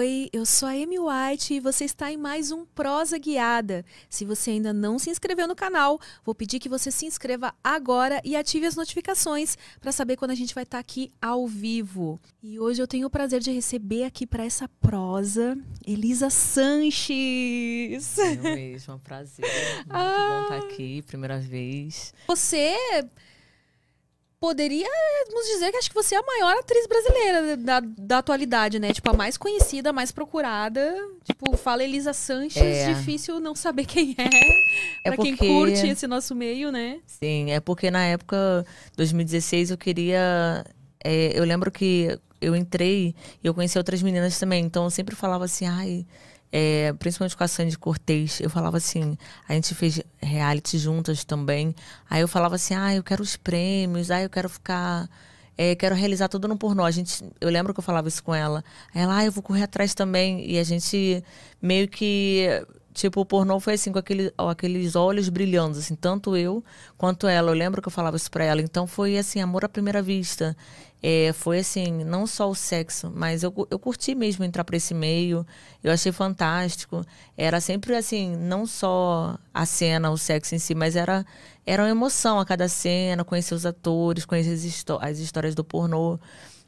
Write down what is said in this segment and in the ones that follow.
Oi, eu sou a Amy White e você está em mais um Prosa Guiada. Se você ainda não se inscreveu no canal, vou pedir que você se inscreva agora e ative as notificações para saber quando a gente vai estar tá aqui ao vivo. E hoje eu tenho o prazer de receber aqui para essa prosa Elisa Sanches. Eu mesmo, é um prazer. Muito ah. bom tá estar aqui, primeira vez. Você poderia nos eh, dizer que acho que você é a maior atriz brasileira da, da atualidade, né? Tipo, a mais conhecida, a mais procurada. Tipo, fala Elisa Sanches, é. difícil não saber quem é. é pra porque... quem curte esse nosso meio, né? Sim, é porque na época, 2016, eu queria. É, eu lembro que eu entrei e eu conheci outras meninas também. Então eu sempre falava assim, ai, é, principalmente com a Sandy Cortez, eu falava assim, a gente fez reality juntas também. Aí eu falava assim, ah, eu quero os prêmios, ah, eu quero ficar. É, quero realizar tudo no pornô. A gente, eu lembro que eu falava isso com ela. Ela, ah, eu vou correr atrás também. E a gente meio que tipo, o pornô foi assim, com aquele, aqueles olhos brilhando, assim, tanto eu quanto ela. Eu lembro que eu falava isso pra ela. Então foi assim, amor à primeira vista. É, foi assim, não só o sexo, mas eu, eu curti mesmo entrar pra esse meio. Eu achei fantástico. Era sempre assim, não só a cena, o sexo em si, mas era, era uma emoção a cada cena, conhecer os atores, conhecer as, as histórias do pornô.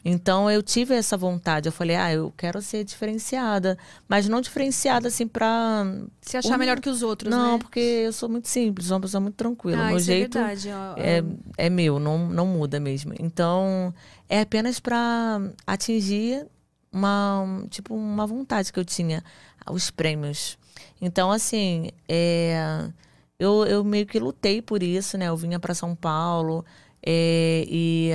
Então eu tive essa vontade. Eu falei, ah, eu quero ser diferenciada, mas não diferenciada assim para se achar um... melhor que os outros. Não, né? porque eu sou muito simples, uma pessoa muito tranquila. Ah, meu é jeito é, é, é, meu, não, não muda mesmo. Então é apenas para atingir uma tipo uma vontade que eu tinha, os prêmios. Então assim, é, eu, eu meio que lutei por isso, né? Eu vinha para São Paulo é, e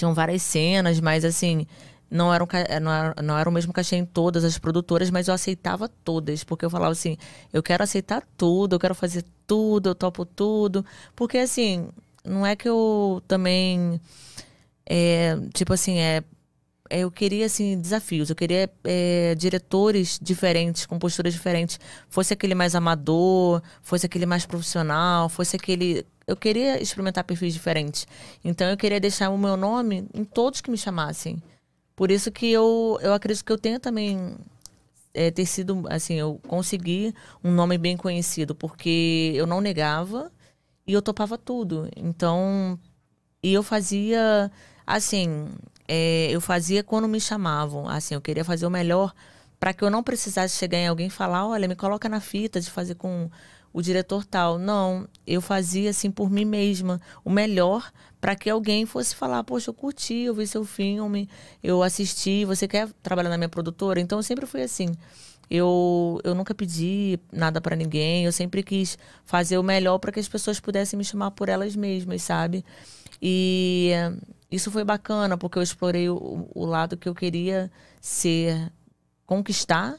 tinham várias cenas, mas assim, não era, um, eh, não, era, não era o mesmo cachê em todas as produtoras, mas eu aceitava todas, porque eu falava assim, eu quero aceitar tudo, eu quero fazer tudo, eu topo tudo. Porque assim, não é que eu também. É, tipo assim, é eu queria assim desafios, eu queria é, diretores diferentes, com posturas diferentes. Fosse aquele mais amador, fosse aquele mais profissional, fosse aquele eu queria experimentar perfis diferentes. Então eu queria deixar o meu nome em todos que me chamassem. Por isso que eu, eu acredito que eu tenha também é, ter sido, assim, eu consegui um nome bem conhecido, porque eu não negava e eu topava tudo. Então, e eu fazia, assim, é, eu fazia quando me chamavam, assim, eu queria fazer o melhor para que eu não precisasse chegar em alguém e falar, olha, me coloca na fita de fazer com o diretor tal. Não, eu fazia assim por mim mesma, o melhor para que alguém fosse falar, poxa, eu curti, eu vi seu filme, eu assisti, você quer trabalhar na minha produtora? Então eu sempre fui assim. Eu, eu nunca pedi nada para ninguém, eu sempre quis fazer o melhor para que as pessoas pudessem me chamar por elas mesmas, sabe? E isso foi bacana, porque eu explorei o, o lado que eu queria ser, conquistar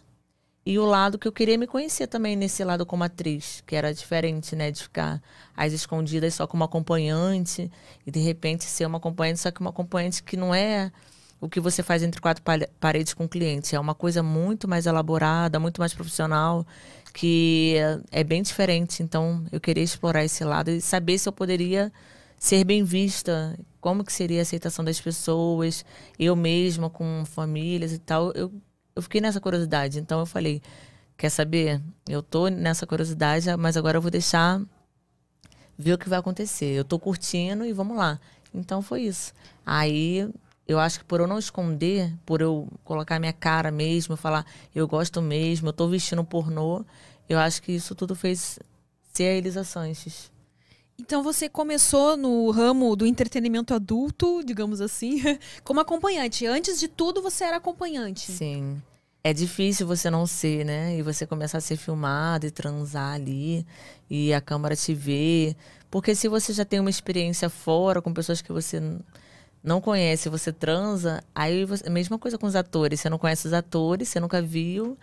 e o lado que eu queria me conhecer também nesse lado como atriz, que era diferente, né? De ficar às escondidas só como acompanhante e de repente ser uma acompanhante, só que uma acompanhante que não é o que você faz entre quatro paredes com o cliente. É uma coisa muito mais elaborada, muito mais profissional, que é bem diferente. Então, eu queria explorar esse lado e saber se eu poderia ser bem vista, como que seria a aceitação das pessoas, eu mesma com famílias e tal. Eu eu fiquei nessa curiosidade. Então eu falei, quer saber? Eu tô nessa curiosidade, mas agora eu vou deixar ver o que vai acontecer. Eu tô curtindo e vamos lá. Então foi isso. Aí eu acho que por eu não esconder, por eu colocar minha cara mesmo, falar eu gosto mesmo, eu tô vestindo pornô, eu acho que isso tudo fez ser a Elisa Sanches. Então você começou no ramo do entretenimento adulto, digamos assim, como acompanhante. Antes de tudo, você era acompanhante. Sim. É difícil você não ser, né? E você começar a ser filmado e transar ali, e a câmera te ver. Porque se você já tem uma experiência fora com pessoas que você não conhece, você transa, aí você... É mesma coisa com os atores. Você não conhece os atores, você nunca viu.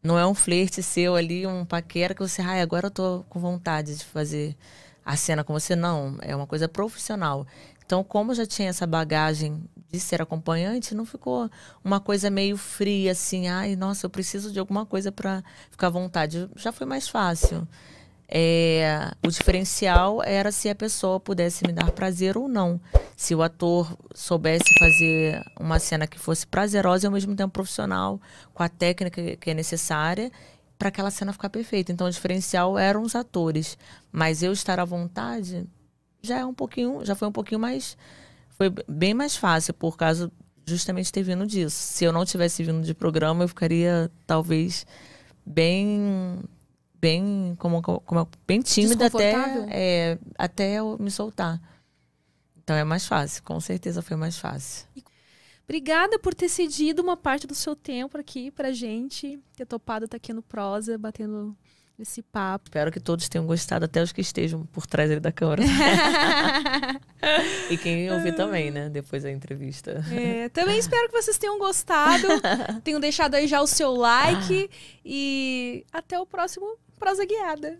Não é um flerte seu ali, um paquera que você, ai, agora eu tô com vontade de fazer a cena com você, não. É uma coisa profissional. Então, como eu já tinha essa bagagem de ser acompanhante, não ficou uma coisa meio fria, assim, ai, nossa, eu preciso de alguma coisa para ficar à vontade. Já foi mais fácil. É, o diferencial era se a pessoa pudesse me dar prazer ou não. Se o ator soubesse fazer uma cena que fosse prazerosa e ao mesmo tempo profissional, com a técnica que é necessária para aquela cena ficar perfeita. Então, o diferencial eram os atores. Mas eu estar à vontade já é um pouquinho, já foi um pouquinho mais. Foi bem mais fácil, por causa justamente ter vindo disso. Se eu não tivesse vindo de programa, eu ficaria talvez bem. Bem, como, como, bem tímida até, é, até eu me soltar. Então é mais fácil, com certeza foi mais fácil. E Obrigada por ter cedido uma parte do seu tempo aqui pra gente, ter topado estar tá aqui no Prosa, batendo esse papo. Espero que todos tenham gostado, até os que estejam por trás da câmera. e quem ouvir também, né? Depois da entrevista. É, também espero que vocês tenham gostado, tenham deixado aí já o seu like e até o próximo Prosa Guiada.